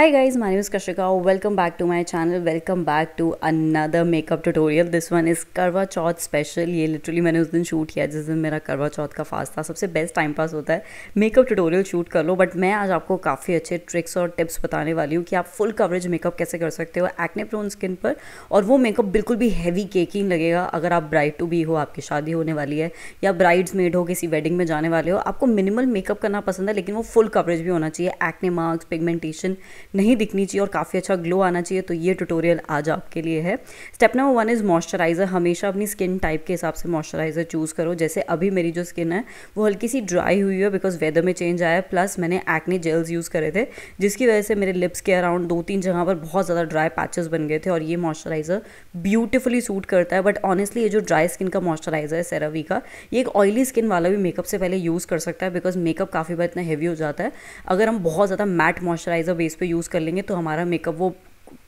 Hi guys, my name is Kashika. Welcome back to my channel. Welcome back to another makeup tutorial. This one is करवा चौथ special. ये literally मैंने उस दिन shoot किया जिस दिन मेरा करवा चौथ का फास्ट था सबसे best time pass होता है makeup tutorial shoot कर लो but मैं आज आपको काफ़ी अच्छे tricks और tips बताने वाली हूँ कि आप full coverage makeup कैसे कर सकते हो एक्ने प्रोन स्किन पर और वो makeup बिल्कुल भी heavy केकिंग लगेगा अगर आप ब्राइड टू भी हो आपकी शादी होने वाली है या ब्राइड्स मेड हो किसी वेडिंग में जाने वाले हो आपको मिनिमल मेकअप करना पसंद है लेकिन वो फुल कवरेज भी होना चाहिए एक्ने मार्क्स पिगमेंटेशन नहीं दिखनी चाहिए और काफ़ी अच्छा ग्लो आना चाहिए तो ये ट्यूटोरियल आज आपके लिए है step number one is moisturiser हमेशा अपनी स्किन टाइप के हिसाब से मॉइस्चराइज़र चूज़ करो जैसे अभी मेरी जो स्किन है वो हल्की सी ड्राई हुई है बिकॉज वेदर में चेंज आया प्लस मैंने एक्ने जेल्स यूज़ करे थे जिसकी वजह से मेरे लिप्स के अराउंड दो तीन जगह पर बहुत ज़्यादा ड्राई पैचेस बन गए थे और ये मॉइस्चराइज़र ब्यूटिफुली सूट करता है बट ऑनेस्टली ये जो ड्राई स्किन का मॉइस्चराइज़र है सेरावी का ये एक ऑयली स्किन वाला भी मेकअप से पहले यूज़ कर सकता है बिकॉज मेकअप काफ़ी बार इतना हैवी हो जाता है अगर हम बहुत ज़्यादा मैट मॉइस्चराइज़र बेस पर यूज़ यूज़ कर लेंगे तो हमारा मेकअप वो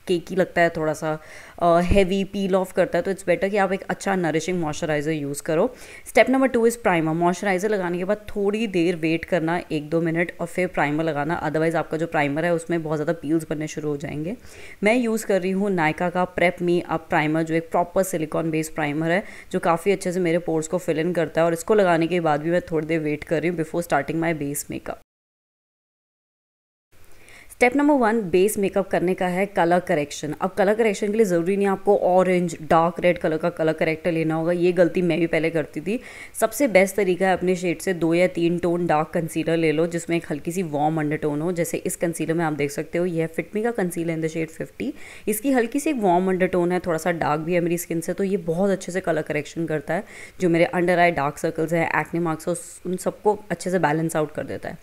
केकी लगता है थोड़ा सा हैवी पील ऑफ करता है तो इट्स बेटर कि आप एक अच्छा नरिशिंग मॉइस्चराइज़र यूज़ करो step number two is primer moisturiser लगाने के बाद थोड़ी देर वेट करना एक दो मिनट और फिर प्राइमर लगाना अदरवाइज़ आपका जो प्राइमर है उसमें बहुत ज़्यादा पील्स बनने शुरू हो जाएंगे मैं यूज़ कर रही हूँ नायका का प्रेप मी अप प्राइमर जो एक प्रॉपर सिलिकॉन बेस्ड प्राइमर है जो काफ़ी अच्छे से मेरे पोर्स को फिल इन करता है और इसको लगाने के बाद भी मैं थोड़ी देर वेट कर रही हूँ before starting my base makeup step number one base makeup करने का है कलर करेक्शन अब कलर करेक्शन के लिए ज़रूरी नहीं आपको ऑरेंज डार्क रेड कलर का कलर करेक्टर लेना होगा ये गलती मैं भी पहले करती थी सबसे बेस्ट तरीका है अपने शेड से दो या तीन टोन डार्क कंसीलर ले लो जिसमें एक हल्की सी वार्म अंडरटोन हो जैसे इस कंसीलर में आप देख सकते हो यह फिटमी का concealer in the shade fifty इसकी हल्की सी एक वार्म अंडरटोन है थोड़ा सा डार्क भी है मेरी स्किन से तो ये बहुत अच्छे से कलर करेक्शन करता है जो मेरे अंडर आई डार्क सर्कल्स हैं एक्ने मार्क्स उन सबको अच्छे से बैलेंस आउट कर देता है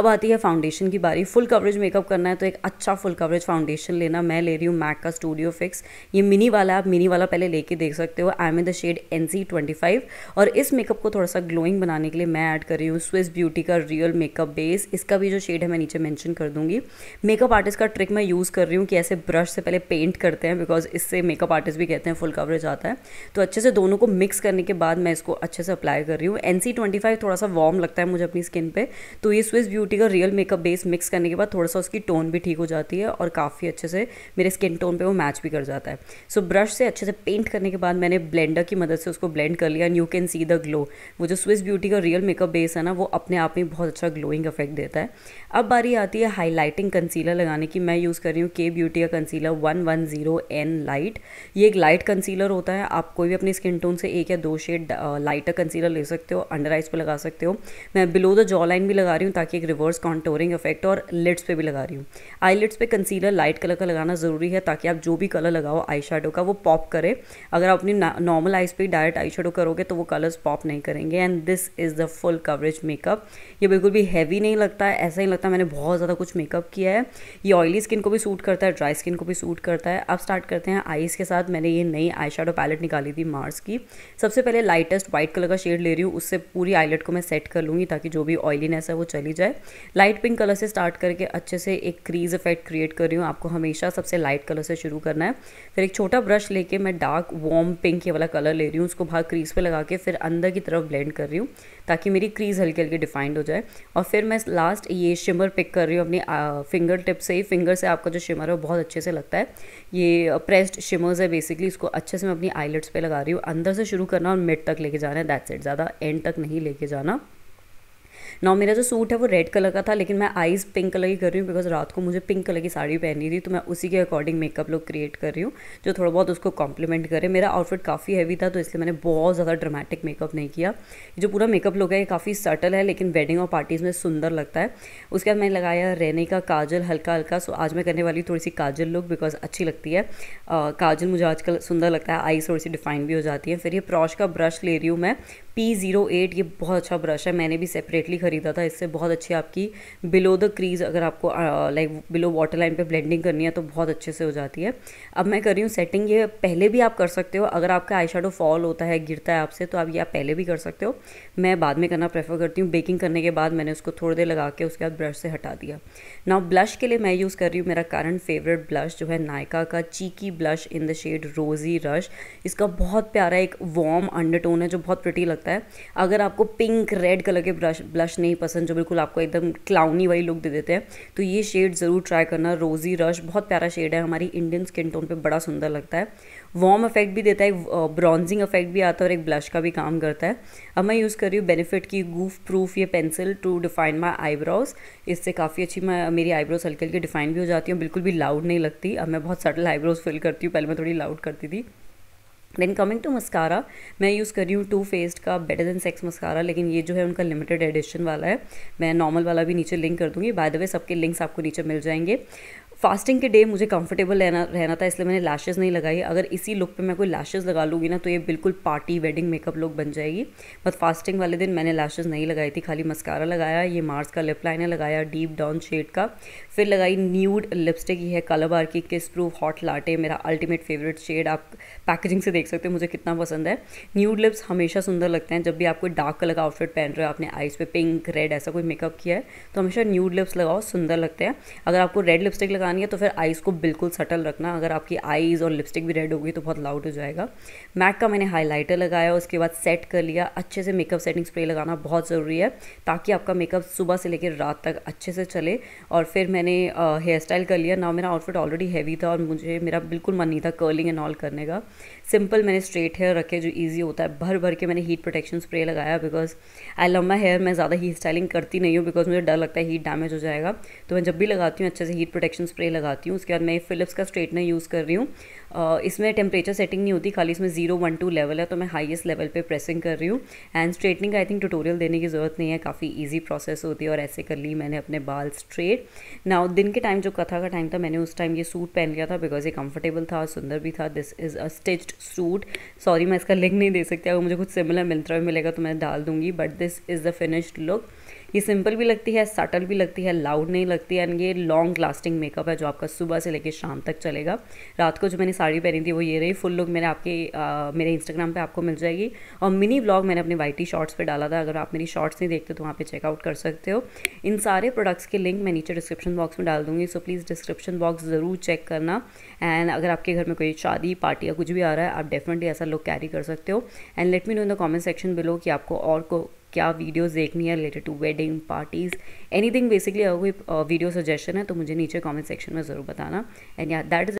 अब आती है फाउंडेशन की बारी फुल कवरेज मेकअप करना करना है तो एक अच्छा फुल कवरेज फाउंडेशन लेना मैं ले रही हूँ मैक का स्टूडियो फिक्स ये मिनी वाला आप मिनी वाला पहले लेके देख सकते हो I'm the shade N C twenty five और इस मेकअप को थोड़ा सा ग्लोइंग बनाने के लिए मैं ऐड कर रही हूँ स्विस ब्यूटी का रियल मेकअप बेस इसका भी जो शेड है मैं नीचे मैंशन कर दूँगी मेकअप आर्टिस्ट का ट्रिक मैं यूज़ कर रही हूँ कि ऐसे ब्रश से पहले पेंट करते हैं बिकॉज इससे मेकअप आर्टिस्ट भी कहते हैं फुल कवरेज आता है तो अच्छे से दोनों को मिक्स करने के बाद मैं इसको अच्छे से अप्लाई कर रही हूँ एन सी थोड़ा सा वार्म लगता है मुझे अपनी स्किन पर तो ये स्विस ब्यूटी का रियल मेकअप बेस मिक्स करने के बाद थोड़ा सा उसकी टोन भी ठीक हो जाती है और काफ़ी अच्छे से मेरे स्किन टोन पे वो मैच भी कर जाता है सो so, ब्रश से अच्छे से पेंट करने के बाद मैंने ब्लेंडर की मदद से उसको ब्लेंड कर लिया and you can see the glow वो जो स्विस ब्यूटी का रियल मेकअप बेस है ना वो अपने आप में बहुत अच्छा ग्लोइंग इफेक्ट देता है अब बारी आती है हाईलाइटिंग कंसीलर लगाने की मैं यूज़ कर रही हूँ के ब्यूटी का concealer one one zero N light ये एक लाइट कंसीलर होता है आप कोई भी अपने स्किन टोन से एक या दो शेड लाइटर कंसीलर ले सकते हो अंडर आइज पर लगा सकते हो मैं बिलो द जॉ लाइन भी लगा रही हूँ ताकि एक रिवर्स कॉन्टोरिंग इफेक्ट और लिट्स पे भी लगा रही हूँ हैं आईलेट्स पे कंसीलर लाइट कलर का लगाना ज़रूरी है ताकि आप जो भी कलर लगाओ आई का वो पॉप करे अगर आप अपनी नॉर्मल आइज़ पे डायरेक्ट आई करोगे तो वो कलर्स पॉप नहीं करेंगे and this is the full coverage makeup ये बिल्कुल भी हैवी नहीं लगता है ऐसा ही लगता है मैंने बहुत ज़्यादा कुछ मेकअप किया है ये ऑयली स्किन को भी सूट करता है ड्राई स्किन को भी सूट करता है अब स्टार्ट करते हैं आईज़ के साथ मैंने ये नई आई पैलेट निकाली थी मार्स की सबसे पहले लाइटेस्ट वाइट कलर का शेड ले रही हूँ उससे पूरी आईलेट को मैं सेट कर लूँगी ताकि जो भी ऑयलीनेस है वो चली जाए लाइट पिंक कलर से स्टार्ट करके अच्छे से एक क्रीज़ इफेक्ट क्रिएट कर रही हूँ आपको हमेशा सबसे लाइट कलर से शुरू करना है फिर एक छोटा ब्रश लेके मैं डार्क वार्म पिंक ये वाला कलर ले रही हूँ उसको बाहर क्रीज़ पे लगा के फिर अंदर की तरफ ब्लेंड कर रही हूँ ताकि मेरी क्रीज़ हल्की हल्की डिफाइंड हो जाए और फिर मैं लास्ट ये शिमर पिक कर रही हूँ अपनी फिंगर टिप से ही फिंगर से आपका जो शिमर है वो बहुत अच्छे से लगता है ये प्रेस्ड शिमर्स है बेसिकली इसको अच्छे से मैं अपनी आईलेट्स पर लगा रही हूँ अंदर से शुरू करना और मिड तक लेके जाना है दैट्स इट ज़्यादा एंड तक नहीं लेके जाना ना मेरा जो सूट है वो रेड कलर का था लेकिन मैं आईज़ पिंक कलर की कर रही हूँ बिकॉज रात को मुझे पिंक कलर की साड़ी पहनी थी तो मैं उसी के अकॉर्डिंग मेकअप लुक क्रिएट कर रही हूँ जो थोड़ा बहुत उसको कॉम्प्लीमेंट करे मेरा आउटफिट काफ़ी हैवी था तो इसलिए मैंने बहुत ज़्यादा ड्रामेटिक मेकअप नहीं किया जो पूरा मेकअप लुक है ये काफ़ी सटल है लेकिन वेडिंग और पार्टीज़ में सुंदर लगता है उसके बाद मैंने लगाया रहने का काजल हल्का हल्का सो आज मैं करने वाली थोड़ी सी काजल लुक बिकॉज अच्छी लगती है काजल मुझे आजकल सुंदर लगता है आईज थोड़ी सी डिफाइन भी हो जाती है फिर ये प्रॉश का ब्रश ले रही हूँ मैं पी ज़ीरो एट ये बहुत अच्छा ब्रश है मैंने भी सेपरेटली ख़रीदा था इससे बहुत अच्छी आपकी बिलो द क्रीज़ अगर आपको लाइक बिलो वाटर लाइन पर ब्लेंडिंग करनी है तो बहुत अच्छे से हो जाती है अब मैं कर रही हूँ सेटिंग ये पहले भी आप कर सकते हो अगर आपका आई शेडो फॉल होता है गिरता है आपसे तो आप ये आप पहले भी कर सकते हो मैं बाद में करना प्रेफर करती हूँ बेकिंग करने के बाद मैंने उसको थोड़ी देर लगा के उसके बाद ब्रश से हटा दिया नाउ ब्लश के लिए मैं यूज़ कर रही हूँ मेरा कारण फेवरेट ब्लश जो है नायका का cheeky blush in the shade rosy rush इसका बहुत प्यारा एक वार्म अंडरटोन है जो बहुत प्रटी लगता लगता है अगर आपको पिंक रेड कलर के ब्रश ब्लश नहीं पसंद जो बिल्कुल आपको एकदम क्लाउनी वाली लुक दे देते हैं तो ये शेड ज़रूर ट्राई करना रोज़ी रश बहुत प्यारा शेड है हमारी इंडियन स्किन टोन पर बड़ा सुंदर लगता है वार्म इफेक्ट भी देता है ब्रॉन्जिंग इफेक्ट भी आता है और एक ब्लश का भी काम करता है अब मैं यूज़ कर रही हूँ बेनिफिट की गूफ प्रूफ ये pencil to define my eyebrows इससे काफ़ी अच्छी मैं मेरी आईब्रोज हल्के हल्के डिफाइन भी हो जाती हूँ बिल्कुल भी लाउड नहीं लगती अब मैं बहुत सटल आईब्रोज फिल करती हूँ पहले मैं थोड़ी लाउड करती थी देन कमिंग टू मस्कारा मैं यूज़ कर रही हूँ टू फेस्ड का बेटर देन सेक्स मस्कारा लेकिन ये जो है उनका लिमिटेड एडिशन वाला है मैं नॉर्मल वाला भी नीचे लिंक कर दूँगी बाय द वे सबके लिंक्स आपको नीचे मिल जाएंगे फास्टिंग के डे मुझे कंफर्टेबल रहना रहना था इसलिए मैंने लैशेज़ नहीं लगाई अगर इसी लुक पे मैं कोई लैशेज़ लगा लूँगी ना तो ये बिल्कुल पार्टी वेडिंग मेकअप लुक बन जाएगी बट फास्टिंग वाले दिन मैंने लैशेज़ नहीं लगाई थी खाली मस्कारा लगाया ये मार्स का लिप लाइनर लगाया डीप डाउन शेड का फिर लगाई न्यूड लिपस्टिक ये है कलाबार की किस प्रूफ हॉट लाटे मेरा अल्टीमेट फेवरेट शेड आप पैकेजिंग से देख सकते हो मुझे कितना पसंद है न्यूड लिप्स हमेशा सुंदर लगते हैं जब भी आप कोई डार्क कलर का आउटफिट पहन रहे हो आपने आइज़ पे पिंक रेड ऐसा कोई मेकअप किया है तो हमेशा न्यूड लिप्स लगाओ सुंदर लगते हैं अगर आपको रेड लिपस्टिक लगा लगानी है तो फिर आइज़ को बिल्कुल सटल रखना अगर आपकी आईज और लिपस्टिक भी रेड होगी तो बहुत लाउड हो जाएगा मैक का मैंने हाईलाइटर लगाया उसके बाद सेट कर लिया अच्छे से मेकअप सेटिंग स्प्रे लगाना बहुत ज़रूरी है ताकि आपका मेकअप सुबह से लेकर रात तक अच्छे से चले और फिर मैंने हेयर स्टाइल कर लिया ना मेरा आउटफिट ऑलरेडी हैवी था और मुझे मेरा बिल्कुल मन नहीं था कर्लिंग एंड ऑल करने का सिंपल मैंने स्ट्रेट हेयर रखे जो ईजी होता है भर भर के मैंने हीट प्रोटेक्शन स्प्रे लगाया because I love my hair मैं ज़्यादा हीट स्टाइलिंग करती नहीं हूँ बिकॉज मुझे डर लगता है हीट डैमेज हो जाएगा तो मैं जब भी लगाती हूँ अच्छे से हीट प्रोटेक्शन स्प्रे स्प्रे लगाती हूँ उसके बाद मैं फिलिप्स का स्ट्रेटनर यूज़ कर रही हूँ इसमें टेम्परेचर सेटिंग नहीं होती खाली इसमें जीरो वन टू लेवल है तो मैं हाईएस्ट लेवल पे प्रेसिंग कर रही हूँ and straightening I think tutorial देने की ज़रूरत नहीं है काफ़ी ईजी प्रोसेस होती है और ऐसे कर ली मैंने अपने बाल स्ट्रेट नाउ दिन के टाइम जो कथा का टाइम था मैंने उस टाइम ये सूट पहन लिया था बिकॉज ये कंफर्टेबल था सुंदर भी था this is a stitched suit sorry मैं इसका लिंक नहीं दे सकती अगर मुझे कुछ सिमिलर मिलता मिलेगा तो मैं डाल दूंगी but this is the finished look ये सिंपल भी लगती है सटल भी लगती है लाउड नहीं लगती है एंड ये लॉन्ग लास्टिंग मेकअप है जो आपका सुबह से लेकर शाम तक चलेगा रात को जो मैंने साड़ी पहनी थी वो ये रही फुल लुक मैंने आपके आ, मेरे इंस्टाग्राम पर आपको मिल जाएगी और मिनी ब्लॉग मैंने अपने वाइटी शॉर्ट्स पर डाला था अगर आप मेरी शॉर्ट्स नहीं देखते तो वहाँ पर चेकआउट कर सकते हो इन सारे प्रोडक्ट्स के लिंक मैं नीचे डिस्क्रिप्शन बॉक्स में डाल दूँगी सो प्लीज़ डिस्क्रिप्शन बॉक्स ज़रूर चेक करना एंड अगर आपके घर में कोई शादी पार्टी या कुछ भी आ रहा है आप डेफिनेटली ऐसा लुक कैरी कर सकते हो and let me know in the comment section below कि आपको और को क्या वीडियोस देखनी है related to wedding parties anything basically अगर कोई वीडियो सजेशन है तो मुझे नीचे कमेंट सेक्शन में ज़रूर बताना एंड या दैट इज़